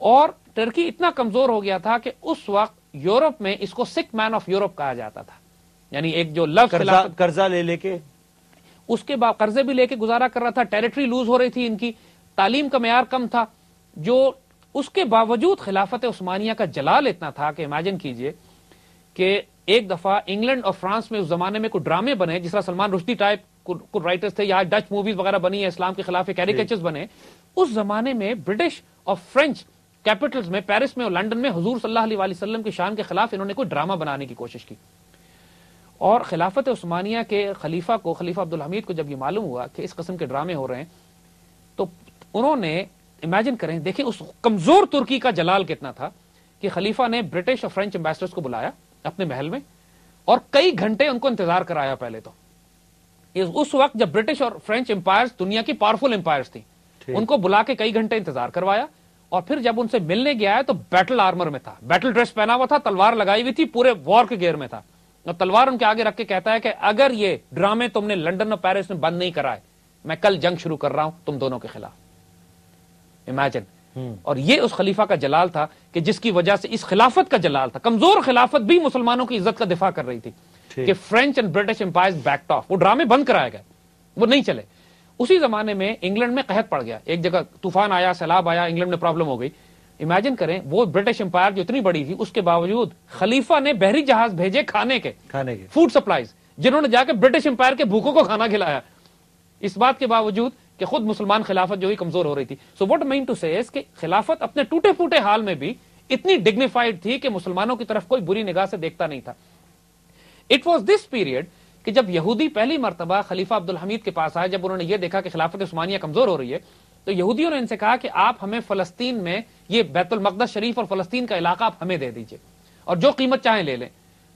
और टर्की इतना कमजोर हो गया था कि उस वक्त यूरोप में इसको सिक मैन ऑफ यूरोप कहा जाता था यानी एक जो लव कर्जा, कर्जा ले लेके उसके बाद कर्जे भी लेके गुजारा कर रहा था टेरिटरी लूज हो रही थी इनकी तालीम का मैार कम था जो उसके बावजूद खिलाफत उस्मानिया का जलाल इतना था कि इमेजिन कीजिए कि एक दफा इंग्लैंड और फ्रांस में उस जमाने में कुछ ड्रामे बने जिस तरह सलमान रुश्दी टाइप कुछ राइटर्स थे या डच मूवीज वगैरह बनी है इस्लाम के खिलाफ कैरिकेचर्स बने उस जमाने में ब्रिटिश और फ्रेंच कैपिटल्स में पेरिस में और लंदन में हजूर सल्लल्लाहु अलैहि वसल्लम की शान के खिलाफ इन्होंने कोई ड्रामा बनाने की कोशिश की और खिलाफत उस्मानिया के खलीफा को खलीफा अब्दुल हमीद को जब ये मालूम हुआ कि इस किस्म के ड्रामे हो रहे हैं तो उन्होंने इमेजिन करें देखिए उस कमजोर तुर्की का जलाल कितना था कि खलीफा ने ब्रिटिश और फ्रेंच एम्बेसडर्स को बुलाया अपने महल में और कई घंटे उनको इंतजार कराया पहले तो उस वक्त जब ब्रिटिश और फ्रेंच एम्पायर दुनिया की पावरफुल एम्पायर थी उनको बुला के कई घंटे इंतजार करवाया और फिर जब उनसे मिलने गया है तो बैटल आर्मर में था बैटल ड्रेस पहना हुआ था तलवार लगाई हुई थी पूरे वॉर के गेयर में था और तलवार उनके आगे रख के कहता है कि अगर ये ड्रामे तुमने लंदन और पेरिस में बंद नहीं कराए मैं कल जंग शुरू कर रहा हूं तुम दोनों के खिलाफ इमेजिन hmm. और ये उस खलीफा का जलाल था कि जिसकी वजह से इस खिलाफत का जलाल था कमजोर खिलाफत भी मुसलमानों की इज्जत का दिफा कर रही थी कि French and British empire back off वो ड्रामे बंद कराया गया वो नहीं चले उसी जमाने में इंग्लैंड में कहत पड़ गया एक जगह तूफान आया सैलाब आया इंग्लैंड में प्रॉब्लम हो गई इमेजिन करें वो ब्रिटिश एम्पायर जो इतनी बड़ी थी उसके बावजूद खलीफा ने बहरी जहाज भेजे खाने के खाने के फूड सप्लाईज जिन्होंने जाकर ब्रिटिश एम्पायर के भूखों को खाना खिलाया इस बात के बावजूद कि खुद मुसलमान खिलाफत जो ही कमजोर हो रही थी सो वट मीन टू से खिलाफत अपने टूटे फूटे हाल में भी इतनी डिग्निफाइड थी कि मुसलमानों की तरफ कोई बुरी निगाह से देखता नहीं था इट वॉज दिस पीरियड कि जब यहूदी पहली मरतबा खलीफा अब्दुल हमीद के पास आए जब उन्होंने ये देखा कि खिलाफत उस्मानिया कमजोर हो रही है तो यहूदियों ने इनसे कहा कि आप हमें फलस्तीन में ये मकदस शरीफ और फलस्तीन का इलाका आप हमें दे दीजिए और जो कीमत चाहे ले लें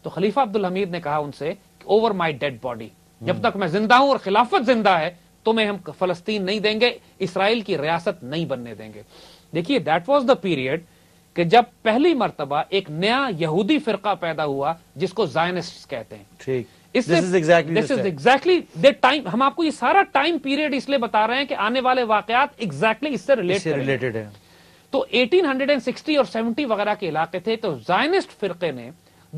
तो खलीफा अब्दुल हमीद ने कहा उनसे ओवर माई डेड बॉडी जब हम्म। तक मैं जिंदा हूं और खिलाफत जिंदा है तो मैं हम फलस्तीन नहीं देंगे इसराइल की रियासत नहीं बनने देंगे देखिए दैट वॉज द पीरियड कि जब पहली मरतबा एक नया यहूदी फिरका पैदा हुआ जिसको जायनिस्ट कहते हैं ठीक हम आपको ये सारा टाइम पीरियड इसलिए बता रहे हैं कि आने वाले एग्जैक्टली इससे रिलेटेड है तो 1860 और 70 वगैरह के इलाके थे तो जायनिस्ट फिरके ने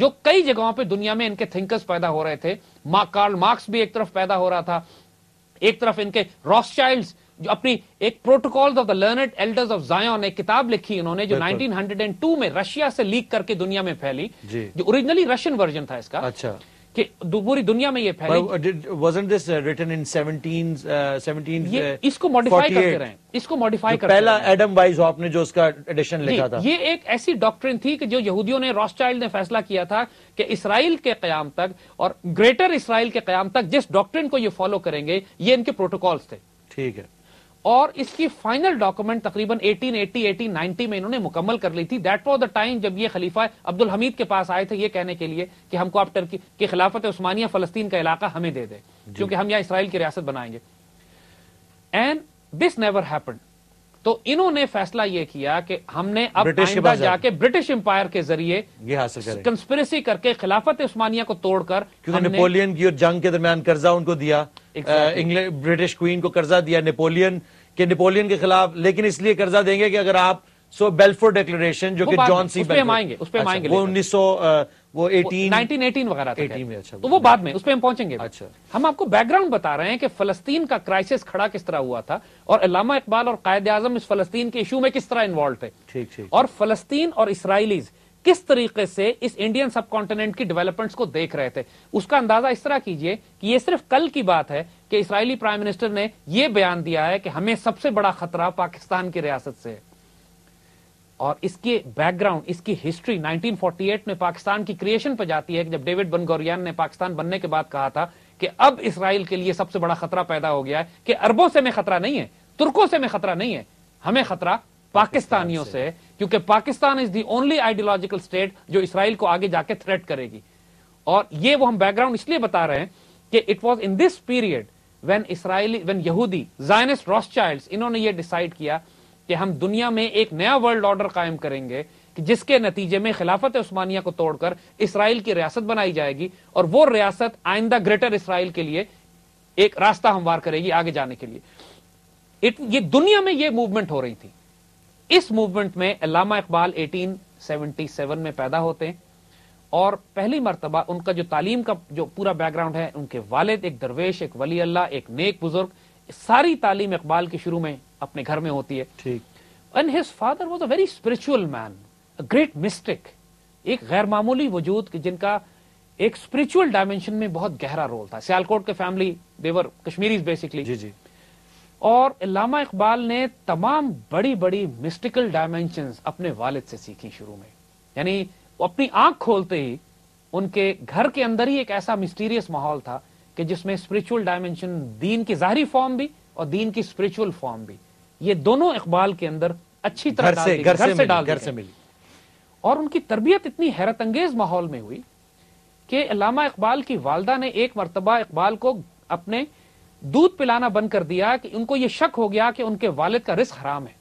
जो कई जगहों पे दुनिया में इनके थिंकर्स पैदा हो रहे थे मा, कार्ल मार्क्स भी एक तरफ पैदा हो रहा था एक तरफ इनके रॉस चाइल्ड जो अपनी एक protocols of the learned elders of Zion ने किताब लिखी इन्होंने जो 1902 में रशिया से लीक करके दुनिया में फैली जो ओरिजिनली रशियन वर्जन था इसका अच्छा कि पूरी दुनिया में ये फैले दिस रिटन इन इसको मॉडिफाई करते रहे इसको मॉडिफाई कर पहला एडम वाइज ने जो उसका एडिशन लिखा था ये एक ऐसी डॉक्ट्रिन थी कि जो यहूदियों ने रॉसचाइल्ड ने फैसला किया था कि इसराइल के क्याम तक और ग्रेटर इसराइल के क्याम तक जिस डॉक्ट्रिन को ये फॉलो करेंगे ये इनके प्रोटोकॉल्स थे ठीक है और इसकी फाइनल डॉक्यूमेंट तकरीबन 1880, 1890 में इन्होंने मुकम्मल कर ली थी दैट वॉज द टाइम जब ये खलीफा अब्दुल हमीद के पास आए थे ये कहने के लिए कि हमको आप टर्की के खिलाफत उस्मानिया फलस्तीन का इलाका हमें दे दे क्योंकि हम यहां इसराइल की रियासत बनाएंगे एंड दिस नेवर हैपन्ड तो इन्होंने फैसला यह किया कि हमने अब जाके ब्रिटिश एम्पायर के जरिए कंस्पिरसी कंस्पिरेसी करके खिलाफत उस्मानिया को तोड़कर क्योंकि नेपोलियन की और जंग के दरमियान कर्जा उनको दिया इंग्लैंड ब्रिटिश क्वीन को कर्जा दिया नेपोलियन के नेपोलियन के खिलाफ लेकिन इसलिए कर्जा देंगे कि अगर आप सो बेल्फोर डिक्लेरेशन जो कि जॉन सी पे आएंगे उस पे हम अच्छा, आएंगे वो 1900 वो एटीन नाइनटीन एटीन वगैरह था में अच्छा तो वो बाद में उस पर हम पहुंचेंगे अच्छा हम आपको बैकग्राउंड बता रहे हैं कि फलस्तीन का क्राइसिस खड़ा किस तरह हुआ था और अलामा इकबाल और कायद आजम इस फलस्तीन के इशू में किस तरह इन्वॉल्व थे ठीक ठीक और फलस्तीन और इसराइलीज किस तरीके से इस इंडियन सब कॉन्टिनेंट की डेवलपमेंट्स को देख रहे थे उसका अंदाजा इस तरह कीजिए कि ये सिर्फ कल की बात है कि इसराइली प्राइम मिनिस्टर ने यह बयान दिया है कि हमें सबसे बड़ा खतरा पाकिस्तान की रियासत से है और इसके बैकग्राउंड इसकी हिस्ट्री 1948 में पाकिस्तान की क्रिएशन पर जाती है कि जब डेविड बनगोरियान ने पाकिस्तान बनने के बाद कहा था कि अब इसराइल के लिए सबसे बड़ा खतरा पैदा हो गया है कि अरबों से हमें खतरा नहीं है तुर्कों से हमें खतरा नहीं है हमें खतरा पाकिस्तानियों से क्योंकि Pakistan is the only ideological state जो इसराइल को आगे जाके थ्रेट करेगी और ये वो हम बैकग्राउंड इसलिए बता रहे हैं कि it was in this period when Israeli when यहूदी जायनिस्ट रॉस इन्होंने ये डिसाइड किया कि हम दुनिया में एक नया वर्ल्ड ऑर्डर कायम करेंगे कि जिसके नतीजे में खिलाफत उस्मानिया को तोड़कर इसराइल की रियासत बनाई जाएगी और वो रियासत आइंदा ग्रेटर इसराइल के लिए एक रास्ता हमवार करेगी आगे जाने के लिए इट ये दुनिया में ये मूवमेंट हो रही थी इस मूवमेंट में अलामा इकबाल 1877 में पैदा होते हैं और पहली मरतबा उनका जो तालीम का जो पूरा बैकग्राउंड है उनके वालिद एक दरवेश एक वली अल्लाह एक नेक बुजुर्ग सारी तालीम इकबाल के शुरू में अपने घर में होती है ठीक and his father was a very spiritual man a great mystic एक गैर मामूली वजूद जिनका एक स्पिरिचुअल डायमेंशन में बहुत गहरा रोल था सियालकोट के फैमिली देवर कश्मीरी बेसिकली जी जी और इलामा इकबाल ने तमाम बड़ी बड़ी मिस्टिकल डायमेंशन अपने वालिद से सीखी शुरू में यानी अपनी आंख खोलते ही उनके घर के अंदर ही एक ऐसा मिस्टीरियस माहौल था कि जिसमें स्पिरिचुअल डायमेंशन दीन की जाहरी फॉर्म भी और दीन की स्पिरिचुअल फॉर्म भी ये दोनों इकबाल के अंदर अच्छी तरह से घर से, से डाल घर से मिली और उनकी तरबियत इतनी हैरत अंगेज माहौल में हुई कि अलामा इकबाल की वालदा ने एक मरतबा इकबाल को अपने दूध पिलाना बंद कर दिया कि उनको ये शक हो गया कि उनके वालिद का रिस्क हराम है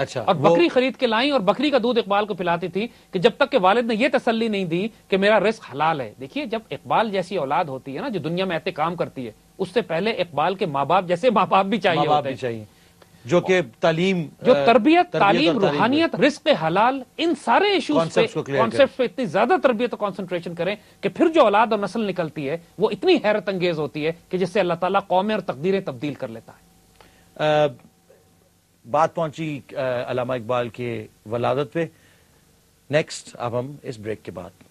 अच्छा और बकरी खरीद के लाई और बकरी का दूध इकबाल को पिलाती थी कि जब तक के वालिद ने यह तसल्ली नहीं दी कि मेरा रिस्क हलाल है देखिए जब इकबाल जैसी औलाद होती है ना जो दुनिया में ऐसे काम करती है उससे पहले इकबाल के माँ बाप जैसे माँ बाप भी चाहिए, होते हैं। चाहिए। जो कि तालीम जो तरबियत तालीम रूहानियत रिस्क हलाल इन सारे कॉन्सेप्ट पे इतनी ज्यादा तरबियत कॉन्सेंट्रेशन करें कि फिर जो औलाद और नस्ल निकलती है वो इतनी हैरत अंगेज होती है कि जिससे अल्लाह ताला कौमें और तकदीरें तब्दील कर लेता है आ, बात पहुंची अलामा इकबाल के वलादत पे नेक्स्ट अब हम इस ब्रेक के बाद